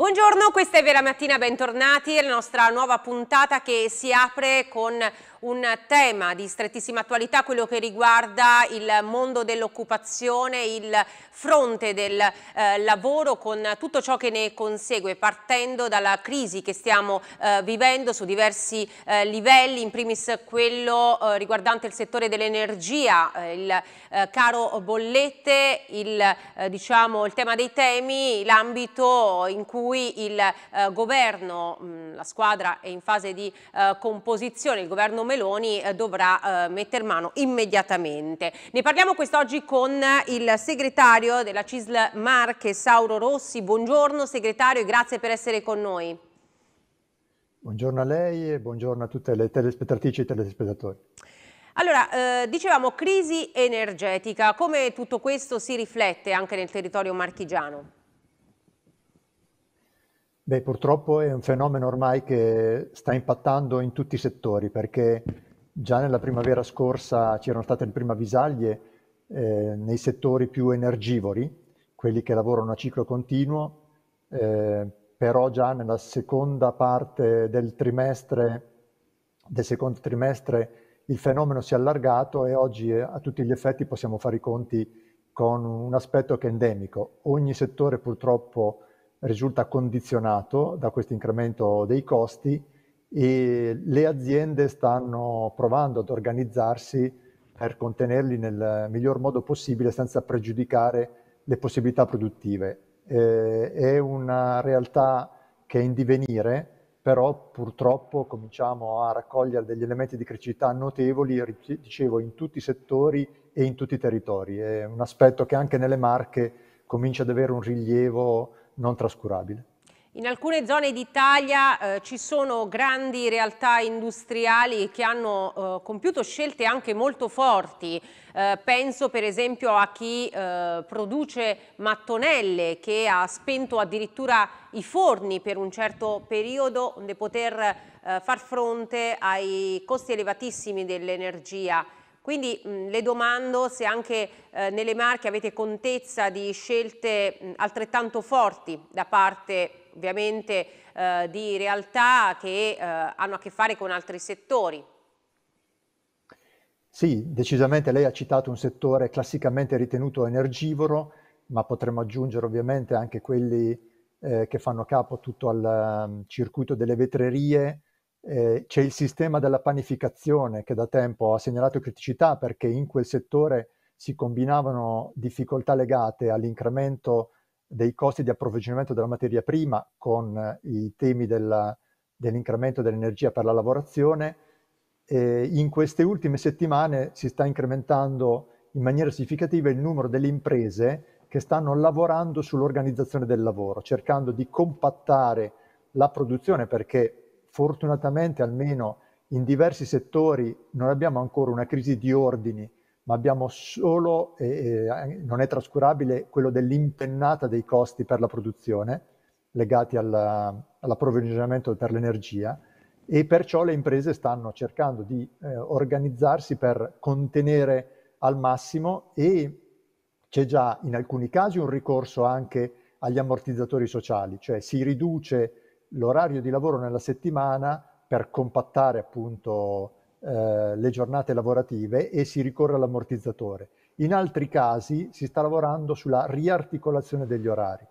Buongiorno, questa è Vera Mattina, bentornati, alla nostra nuova puntata che si apre con un tema di strettissima attualità, quello che riguarda il mondo dell'occupazione, il fronte del eh, lavoro con tutto ciò che ne consegue, partendo dalla crisi che stiamo eh, vivendo su diversi eh, livelli, in primis quello eh, riguardante il settore dell'energia, eh, il eh, caro bollette, il, diciamo, il tema dei temi, l'ambito in cui cui il eh, governo, mh, mm, la squadra è in fase di eh, composizione, il governo Meloni eh, dovrà eh, mettere mano immediatamente. Ne parliamo quest'oggi con eh, il segretario della CISL Marche, Sauro Rossi. Buongiorno segretario e grazie per essere con noi. Buongiorno a lei e buongiorno a tutte le telespettatrici e telespettatori. Allora, eh, dicevamo crisi energetica, come tutto questo si riflette anche nel territorio marchigiano? Beh, purtroppo è un fenomeno ormai che sta impattando in tutti i settori, perché già nella primavera scorsa c'erano state le prime avvisaglie eh, nei settori più energivori, quelli che lavorano a ciclo continuo, eh, però già nella seconda parte del trimestre, del secondo trimestre, il fenomeno si è allargato e oggi eh, a tutti gli effetti possiamo fare i conti con un aspetto che è endemico. Ogni settore purtroppo risulta condizionato da questo incremento dei costi e le aziende stanno provando ad organizzarsi per contenerli nel miglior modo possibile senza pregiudicare le possibilità produttive. Eh, è una realtà che è in divenire, però purtroppo cominciamo a raccogliere degli elementi di criticità notevoli, dicevo, in tutti i settori e in tutti i territori. È un aspetto che anche nelle Marche comincia ad avere un rilievo non trascurabile. In alcune zone d'Italia eh, ci sono grandi realtà industriali che hanno eh, compiuto scelte anche molto forti. Eh, penso per esempio a chi eh, produce mattonelle che ha spento addirittura i forni per un certo periodo onde poter eh, far fronte ai costi elevatissimi dell'energia quindi mh, le domando se anche eh, nelle Marche avete contezza di scelte mh, altrettanto forti da parte ovviamente eh, di realtà che eh, hanno a che fare con altri settori. Sì, decisamente lei ha citato un settore classicamente ritenuto energivoro, ma potremmo aggiungere ovviamente anche quelli eh, che fanno capo tutto al um, circuito delle vetrerie, eh, c'è il sistema della panificazione che da tempo ha segnalato criticità perché in quel settore si combinavano difficoltà legate all'incremento dei costi di approvvigionamento della materia prima con eh, i temi della, dell'incremento dell'energia per la lavorazione. E in queste ultime settimane si sta incrementando in maniera significativa il numero delle imprese che stanno lavorando sull'organizzazione del lavoro, cercando di compattare la produzione perché fortunatamente almeno in diversi settori non abbiamo ancora una crisi di ordini, ma abbiamo solo, e eh, non è trascurabile, quello dell'impennata dei costi per la produzione legati all'approvvigionamento per l'energia e perciò le imprese stanno cercando di eh, organizzarsi per contenere al massimo e c'è già in alcuni casi un ricorso anche agli ammortizzatori sociali, cioè si riduce l'orario di lavoro nella settimana per compattare appunto eh, le giornate lavorative e si ricorre all'ammortizzatore. In altri casi si sta lavorando sulla riarticolazione degli orari.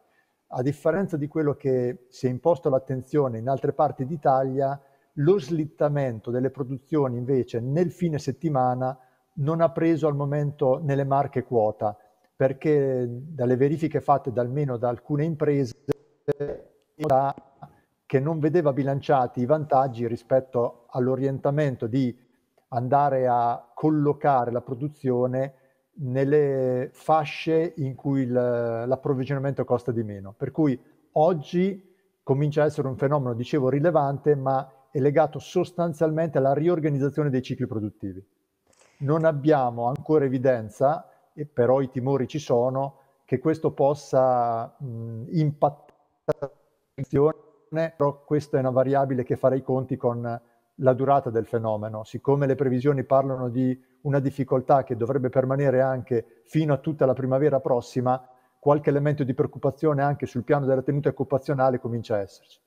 A differenza di quello che si è imposto l'attenzione in altre parti d'Italia, lo slittamento delle produzioni invece nel fine settimana non ha preso al momento nelle marche quota, perché dalle verifiche fatte almeno da alcune imprese che non vedeva bilanciati i vantaggi rispetto all'orientamento di andare a collocare la produzione nelle fasce in cui il, l'approvvigionamento costa di meno. Per cui oggi comincia a essere un fenomeno, dicevo, rilevante, ma è legato sostanzialmente alla riorganizzazione dei cicli produttivi. Non abbiamo ancora evidenza, e però i timori ci sono, che questo possa mh, impattare la produzione però questa è una variabile che farei i conti con la durata del fenomeno. Siccome le previsioni parlano di una difficoltà che dovrebbe permanere anche fino a tutta la primavera prossima, qualche elemento di preoccupazione anche sul piano della tenuta occupazionale comincia a esserci.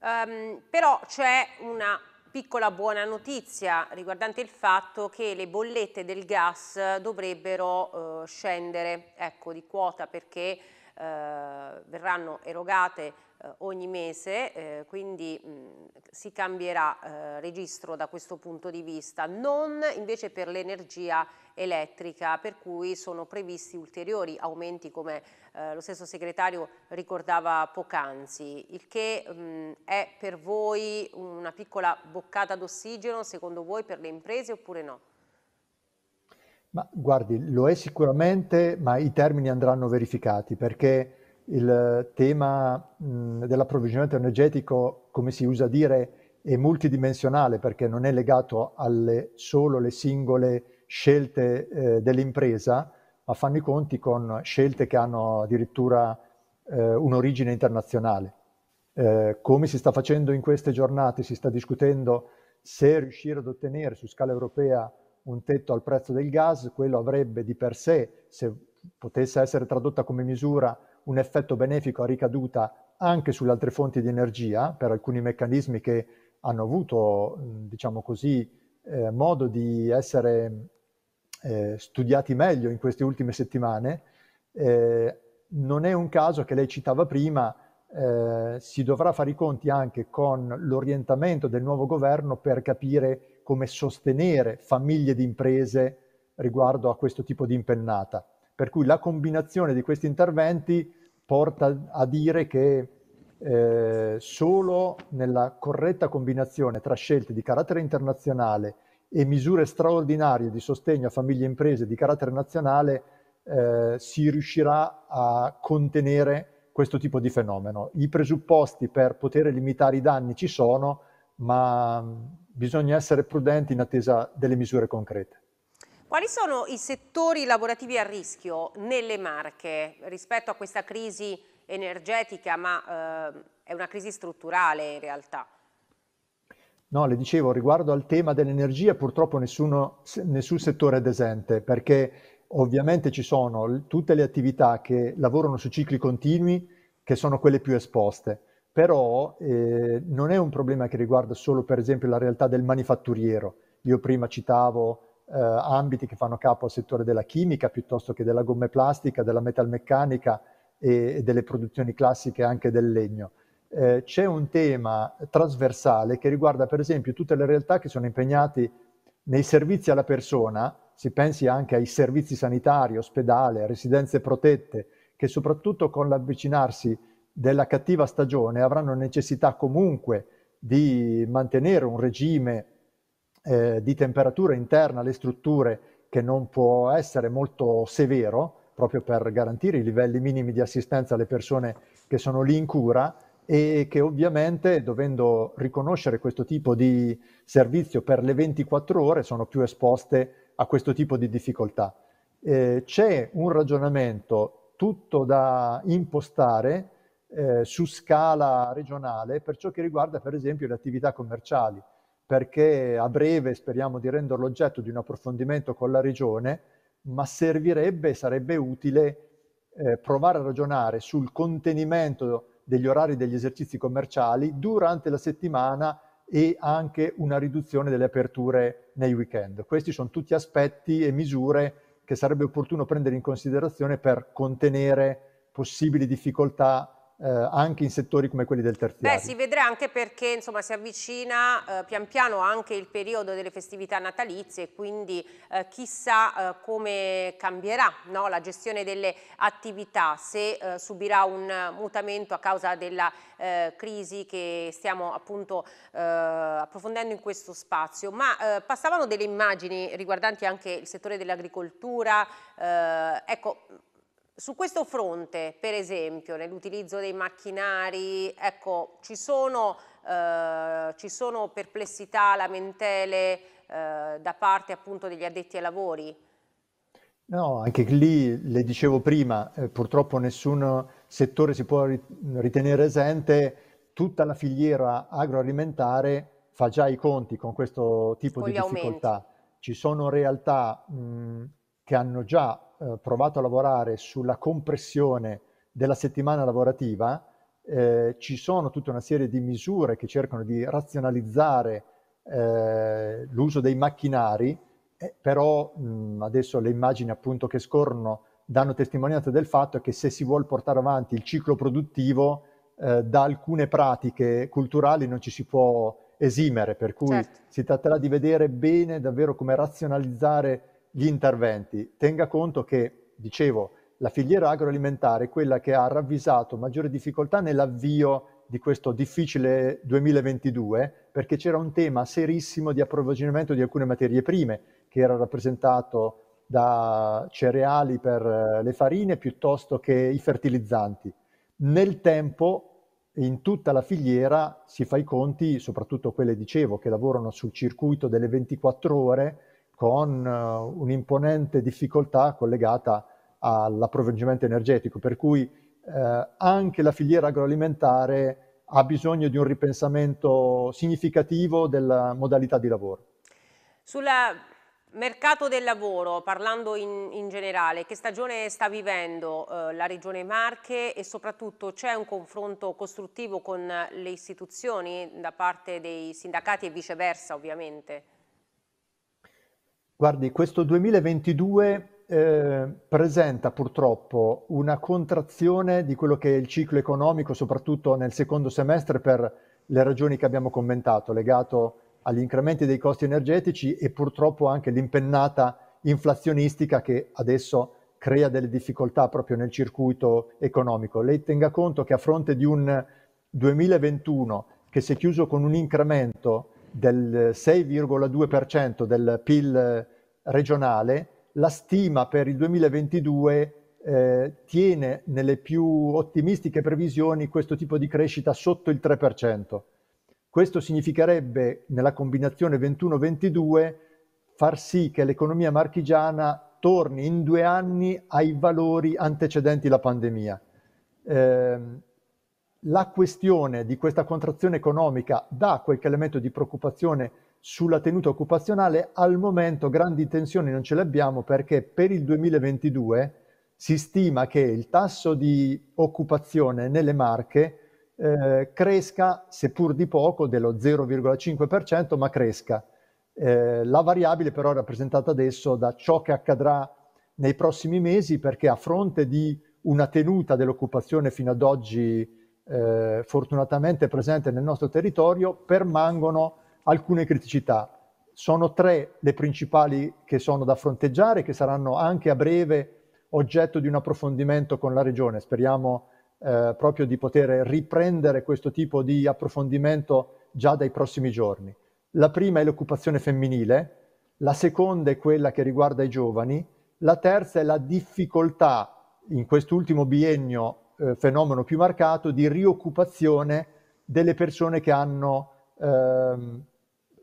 Um, però c'è una piccola buona notizia riguardante il fatto che le bollette del gas dovrebbero uh, scendere ecco, di quota perché eh, verranno erogate eh, ogni mese, eh, quindi mh, mm, si cambierà registro da questo punto di vista, non invece per l'energia elettrica, per cui sono previsti ulteriori aumenti come lo stesso segretario ricordava poc'anzi, il che mh, mm, è per voi una piccola boccata d'ossigeno secondo voi per le imprese oppure no? Ma guardi, lo è sicuramente, ma i termini andranno verificati perché il tema mh, dell'approvvigionamento energetico, come si usa dire, è multidimensionale perché non è legato alle solo le singole scelte eh, dell'impresa, ma fanno i conti con scelte che hanno addirittura eh, un'origine internazionale. Eh, come si sta facendo in queste giornate, si sta discutendo se riuscire ad ottenere su scala europea un tetto al prezzo del gas, quello avrebbe di per sé, se potesse essere tradotta come misura, un effetto benefico a ricaduta anche sulle altre fonti di energia, per alcuni meccanismi che hanno avuto, diciamo così, eh, modo di essere eh, studiati meglio in queste ultime settimane. Eh, non è un caso che lei citava prima, eh, si dovrà fare i conti anche con l'orientamento del nuovo governo per capire come sostenere famiglie di imprese riguardo a questo tipo di impennata. Per cui la combinazione di questi interventi porta a dire che eh, solo nella corretta combinazione tra scelte di carattere internazionale e misure straordinarie di sostegno a famiglie e imprese di carattere nazionale eh, si riuscirà a contenere questo tipo di fenomeno. I presupposti per poter limitare i danni ci sono, ma bisogna essere prudenti in attesa delle misure concrete. Quali sono i settori lavorativi a rischio nelle marche rispetto a questa crisi energetica, ma eh, è una crisi strutturale in realtà? No, le dicevo, riguardo al tema dell'energia purtroppo nessuno, nessun settore è esente, perché ovviamente ci sono tutte le attività che lavorano su cicli continui che sono quelle più esposte però eh, non è un problema che riguarda solo per esempio la realtà del manifatturiero. Io prima citavo eh, ambiti che fanno capo al settore della chimica piuttosto che della gomma plastica, della metalmeccanica e, e delle produzioni classiche anche del legno. Eh, c'è un tema trasversale che riguarda per esempio tutte le realtà che sono impegnate nei servizi alla persona, si pensi anche ai servizi sanitari, ospedale, residenze protette, che soprattutto con l'avvicinarsi della cattiva stagione avranno necessità comunque di mantenere un regime eh, di temperatura interna alle strutture che non può essere molto severo, proprio per garantire i livelli minimi di assistenza alle persone che sono lì in cura e che ovviamente dovendo riconoscere questo tipo di servizio per le 24 ore sono più esposte a questo tipo di difficoltà. Eh, c'è un ragionamento tutto da impostare eh, su scala regionale per ciò che riguarda per esempio le attività commerciali, perché a breve speriamo di renderlo oggetto di un approfondimento con la regione, ma servirebbe, sarebbe utile eh, provare a ragionare sul contenimento degli orari degli esercizi commerciali durante la settimana e anche una riduzione delle aperture nei weekend. Questi sono tutti aspetti e misure che sarebbe opportuno prendere in considerazione per contenere possibili difficoltà eh, anche in settori come quelli del terziario. Beh, si vedrà anche perché insomma, si avvicina eh, pian piano anche il periodo delle festività natalizie e quindi eh, chissà eh, come cambierà no, la gestione delle attività, se eh, subirà un mutamento a causa della eh, crisi che stiamo appunto approfondendo in questo spazio. Ma passavano delle immagini riguardanti anche il settore dell'agricoltura, ecco su questo fronte, per esempio, nell'utilizzo dei macchinari, ecco, ci sono, eh, ci sono perplessità, lamentele eh, da parte appunto degli addetti ai lavori? No, anche lì, le dicevo prima, eh, purtroppo nessun settore si può ritenere esente, tutta la filiera agroalimentare fa già i conti con questo tipo Spogli di difficoltà. Aumenti. Ci sono realtà mh, che hanno già eh, provato a lavorare sulla compressione della settimana lavorativa, eh, ci sono tutta una serie di misure che cercano di razionalizzare eh, l'uso dei macchinari, eh, però mh, adesso le immagini appunto che scorrono danno testimonianza del fatto che se si vuole portare avanti il ciclo produttivo eh, da alcune pratiche culturali non ci si può esimere, per cui certo. si tratterà di vedere bene davvero come razionalizzare gli interventi. Tenga conto che, dicevo, la filiera agroalimentare è quella che ha ravvisato maggiore difficoltà nell'avvio di questo difficile 2022 perché c'era un tema serissimo di approvvigionamento di alcune materie prime che era rappresentato da cereali per eh, le farine piuttosto che i fertilizzanti. Nel tempo in tutta la filiera si fa i conti, soprattutto quelle dicevo che lavorano sul circuito delle 24 ore, con eh, un'imponente difficoltà collegata all'approvvigionamento energetico, per cui eh, anche la filiera agroalimentare ha bisogno di un ripensamento significativo della modalità di lavoro. Sul mercato del lavoro, parlando in, in generale, che stagione sta vivendo eh, la Regione Marche e soprattutto c'è un confronto costruttivo con le istituzioni da parte dei sindacati e viceversa ovviamente? Guardi, questo 2022 eh, presenta purtroppo una contrazione di quello che è il ciclo economico, soprattutto nel secondo semestre, per le ragioni che abbiamo commentato, legato agli incrementi dei costi energetici e purtroppo anche l'impennata inflazionistica che adesso crea delle difficoltà proprio nel circuito economico. Lei tenga conto che a fronte di un 2021 che si è chiuso con un incremento del 6,2% del PIL regionale, la stima per il 2022 eh, tiene nelle più ottimistiche previsioni questo tipo di crescita sotto il 3%. Questo significherebbe nella combinazione 21-22 far sì che l'economia marchigiana torni in due anni ai valori antecedenti la pandemia. Eh, la questione di questa contrazione economica dà qualche elemento di preoccupazione sulla tenuta occupazionale, al momento grandi tensioni non ce le abbiamo perché per il 2022 si stima che il tasso di occupazione nelle marche eh, cresca, seppur di poco, dello 0,5%, ma cresca. Eh, la variabile però è rappresentata adesso da ciò che accadrà nei prossimi mesi perché a fronte di una tenuta dell'occupazione fino ad oggi eh, fortunatamente presente nel nostro territorio, permangono alcune criticità. Sono tre le principali che sono da fronteggiare, che saranno anche a breve oggetto di un approfondimento con la Regione. Speriamo eh, proprio di poter riprendere questo tipo di approfondimento già dai prossimi giorni. La prima è l'occupazione femminile, la seconda è quella che riguarda i giovani, la terza è la difficoltà in quest'ultimo biennio eh, fenomeno più marcato di rioccupazione delle persone che hanno eh,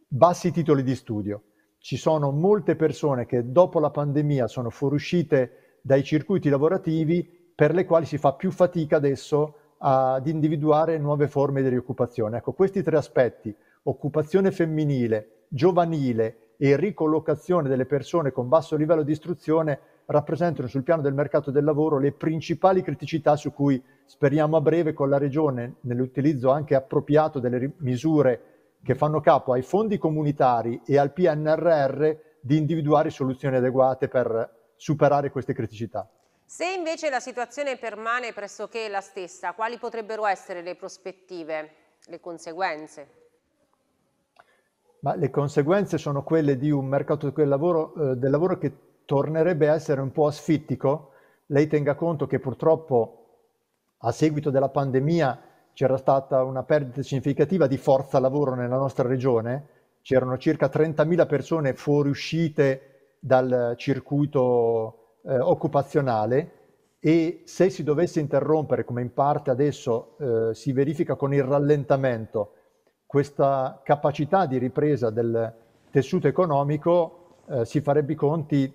bassi titoli di studio. Ci sono molte persone che dopo la pandemia sono fuoriuscite dai circuiti lavorativi per le quali si fa più fatica adesso ad individuare nuove forme di rioccupazione. Ecco, questi tre aspetti, occupazione femminile, giovanile e ricollocazione delle persone con basso livello di istruzione, rappresentano sul piano del mercato del lavoro le principali criticità su cui speriamo a breve con la Regione, nell'utilizzo anche appropriato delle misure che fanno capo ai fondi comunitari e al PNRR, di individuare soluzioni adeguate per superare queste criticità. Se invece la situazione permane pressoché la stessa, quali potrebbero essere le prospettive, le conseguenze? Ma le conseguenze sono quelle di un mercato del lavoro, eh, del lavoro che tornerebbe a essere un po' asfittico. Lei tenga conto che purtroppo a seguito della pandemia c'era stata una perdita significativa di forza lavoro nella nostra regione, c'erano circa 30.000 persone fuoriuscite dal circuito eh, occupazionale e se si dovesse interrompere, come in parte adesso eh, si verifica con il rallentamento, questa capacità di ripresa del tessuto economico eh, si farebbe i conti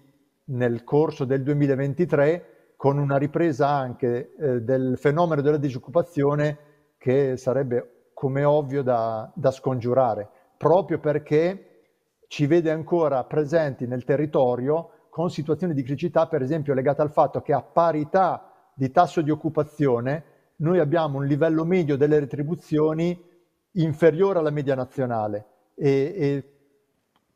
nel corso del 2023 con una ripresa anche eh, del fenomeno della disoccupazione che sarebbe come ovvio da, da scongiurare, proprio perché ci vede ancora presenti nel territorio con situazioni di criticità, per esempio legate al fatto che a parità di tasso di occupazione noi abbiamo un livello medio delle retribuzioni inferiore alla media nazionale e, e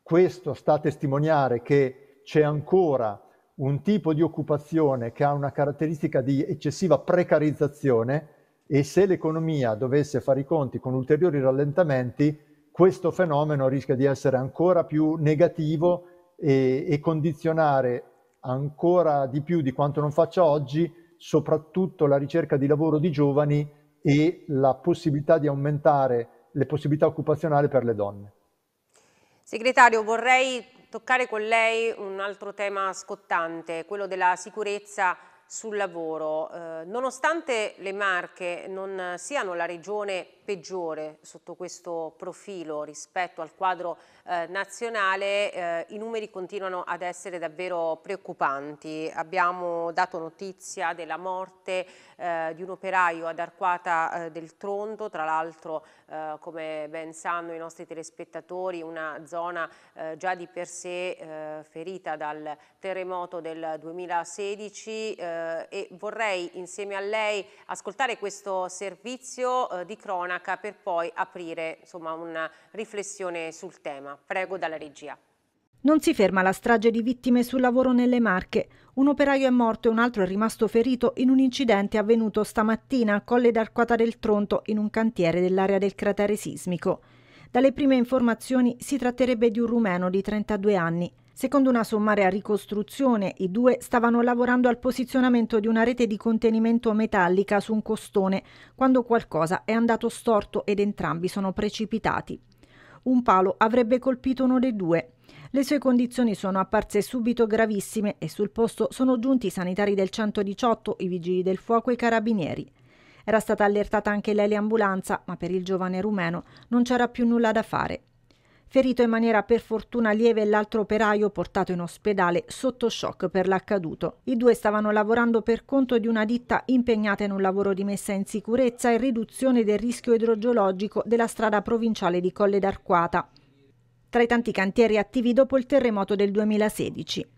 questo sta a testimoniare che c'è ancora un tipo di occupazione che ha una caratteristica di eccessiva precarizzazione e se l'economia dovesse fare i conti con ulteriori rallentamenti, questo fenomeno rischia di essere ancora più negativo e, e condizionare ancora di più di quanto non faccia oggi, soprattutto la ricerca di lavoro di giovani e la possibilità di aumentare le possibilità occupazionali per le donne. Segretario, vorrei toccare con lei un altro tema scottante, quello della sicurezza sul lavoro. Eh, nonostante le Marche non siano la regione peggiore sotto questo profilo rispetto al quadro eh, nazionale, eh, i numeri continuano ad essere davvero preoccupanti. Abbiamo dato notizia della morte eh, di un operaio ad Arquata eh, del Tronto, tra l'altro eh, come ben sanno i nostri telespettatori una zona eh, già di per sé ferita dal terremoto del 2016 e vorrei insieme a lei ascoltare questo servizio di cronaca cronaca per poi aprire insomma, una riflessione sul tema. Prego dalla regia. Non si ferma la strage di vittime sul lavoro nelle Marche. Un operaio è morto e un altro è rimasto ferito in un incidente avvenuto stamattina a Colle d'Arquata del Tronto in un cantiere dell'area del cratere sismico. Dalle prime informazioni si tratterebbe di un rumeno di 32 anni. Secondo una sommaria ricostruzione, i due stavano lavorando al posizionamento di una rete di contenimento metallica su un costone quando qualcosa è andato storto ed entrambi sono precipitati. Un palo avrebbe colpito uno dei due. Le sue condizioni sono apparse subito gravissime e sul posto sono giunti i sanitari del 118, i vigili del fuoco e i carabinieri. Era stata allertata anche lei l'ambulanza, ma per il giovane rumeno non c'era più nulla da fare ferito in maniera per fortuna lieve l'altro operaio portato in ospedale sotto shock per l'accaduto. I due stavano lavorando per conto di una ditta impegnata in un lavoro di messa in sicurezza e riduzione del rischio idrogeologico della strada provinciale di Colle d'Arquata, tra i tanti cantieri attivi dopo il terremoto del 2016.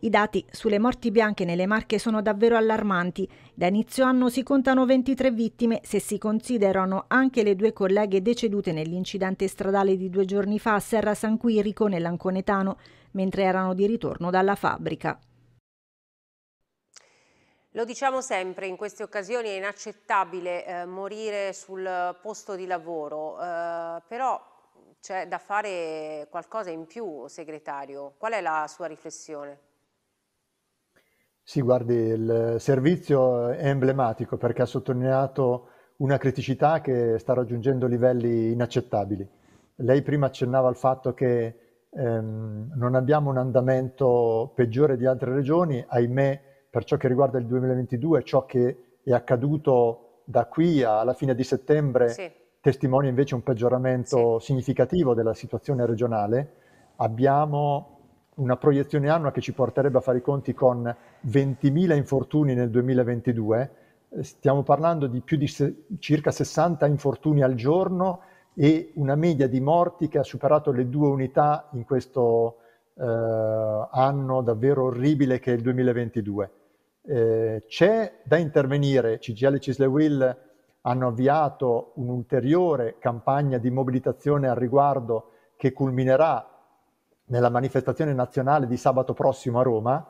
I dati sulle morti bianche nelle Marche sono davvero allarmanti. Da inizio anno si contano 23 vittime se si considerano anche le due colleghe decedute nell'incidente stradale di due giorni fa a Serra San Quirico nell'Anconetano, mentre erano di ritorno dalla fabbrica. Lo diciamo sempre, in queste occasioni è inaccettabile eh, morire sul posto di lavoro, eh, però c'è da fare qualcosa in più, segretario. Qual è la sua riflessione? Sì, guardi, il servizio è emblematico perché ha sottolineato una criticità che sta raggiungendo livelli inaccettabili. Lei prima accennava al fatto che ehm, non abbiamo un andamento peggiore di altre regioni, ahimè per ciò che riguarda il 2022, ciò che è accaduto da qui alla fine di settembre sì. testimonia invece un peggioramento sì. significativo della situazione regionale. Abbiamo una proiezione annua che ci porterebbe a fare i conti con 20.000 infortuni nel 2022, eh, stiamo parlando di più di circa 60 infortuni al giorno e una media di morti che ha superato le due unità in questo eh, anno davvero orribile che è il 2022. Eh, c'è da intervenire, CGL e Cisle Will hanno avviato un'ulteriore campagna di mobilitazione al riguardo che culminerà nella manifestazione nazionale di sabato prossimo a Roma,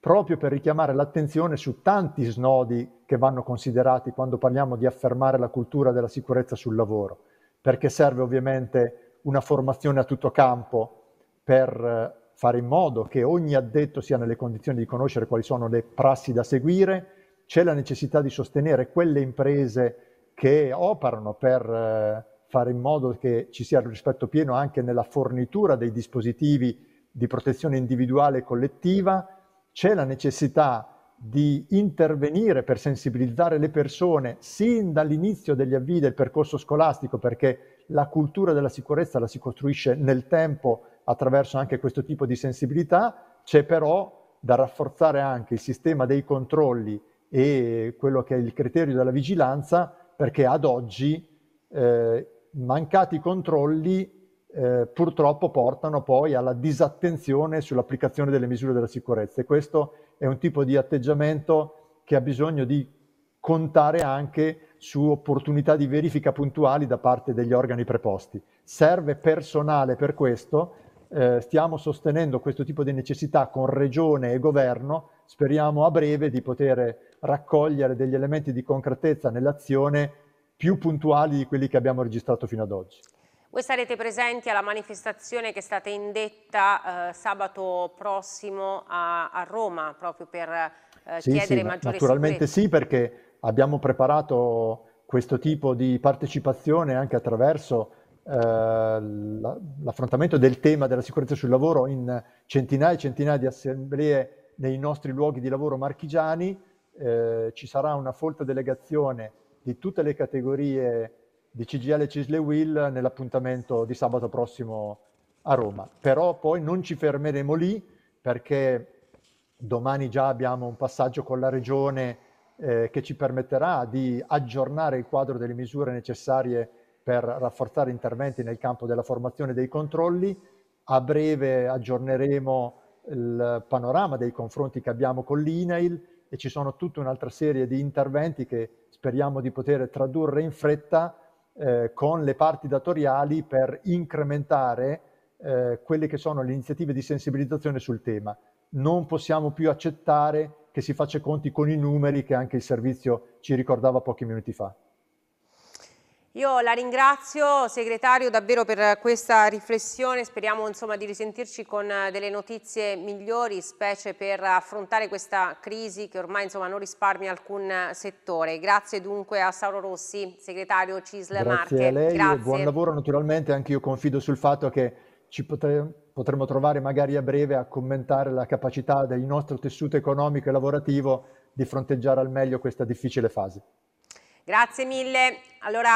proprio per richiamare l'attenzione su tanti snodi che vanno considerati quando parliamo di affermare la cultura della sicurezza sul lavoro, perché serve ovviamente una formazione a tutto campo per eh, fare in modo che ogni addetto sia nelle condizioni di conoscere quali sono le prassi da seguire, c'è la necessità di sostenere quelle imprese che operano per eh, fare in modo che ci sia il rispetto pieno anche nella fornitura dei dispositivi di protezione individuale e collettiva, c'è la necessità di intervenire per sensibilizzare le persone sin dall'inizio degli avvii del percorso scolastico, perché la cultura della sicurezza la si costruisce nel tempo attraverso anche questo tipo di sensibilità, c'è però da rafforzare anche il sistema dei controlli e quello che è il criterio della vigilanza, perché ad oggi eh, mancati controlli eh, purtroppo portano poi alla disattenzione sull'applicazione delle misure della sicurezza e questo è un tipo di atteggiamento che ha bisogno di contare anche su opportunità di verifica puntuali da parte degli organi preposti. Serve personale per questo, eh, stiamo sostenendo questo tipo di necessità con regione e governo, speriamo a breve di poter raccogliere degli elementi di concretezza nell'azione più puntuali di quelli che abbiamo registrato fino ad oggi. Voi sarete presenti alla manifestazione che è stata indetta eh, sabato prossimo a, a, Roma proprio per eh, sì, chiedere sì, maggiori Naturalmente sicurezza. sì perché abbiamo preparato questo tipo di partecipazione anche attraverso eh, l'affrontamento del tema della sicurezza sul lavoro in centinaia e centinaia di assemblee nei nostri luoghi di lavoro marchigiani. Eh, ci sarà una folta delegazione di tutte le categorie di CGL Cisle Will nell'appuntamento di sabato prossimo a Roma. Però poi non ci fermeremo lì perché domani già abbiamo un passaggio con la regione eh, che ci permetterà di aggiornare il quadro delle misure necessarie per rafforzare interventi nel campo della formazione e dei controlli. A breve aggiorneremo il panorama dei confronti che abbiamo con l'INAIL e ci sono tutta un'altra serie di interventi che speriamo di poter tradurre in fretta eh, con le parti datoriali per incrementare eh, quelle che sono le iniziative di sensibilizzazione sul tema. Non possiamo più accettare che si faccia conti con i numeri che anche il servizio ci ricordava pochi minuti fa. Io la ringrazio segretario davvero per questa riflessione, speriamo insomma, di risentirci con eh, delle notizie migliori, specie per affrontare questa crisi che ormai insomma, non risparmia alcun settore. Grazie dunque a Sauro Rossi, segretario Cisle Marche. Grazie A lei Grazie. buon lavoro naturalmente, anche io confido sul fatto che ci potremo, potremo trovare magari a breve a commentare la capacità del nostro tessuto economico e lavorativo di fronteggiare al meglio questa difficile fase. Grazie mille. Allora,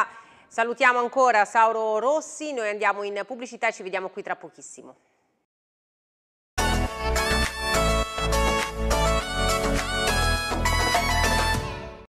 Salutiamo ancora Sauro Rossi, noi andiamo in pubblicità e ci vediamo qui tra pochissimo.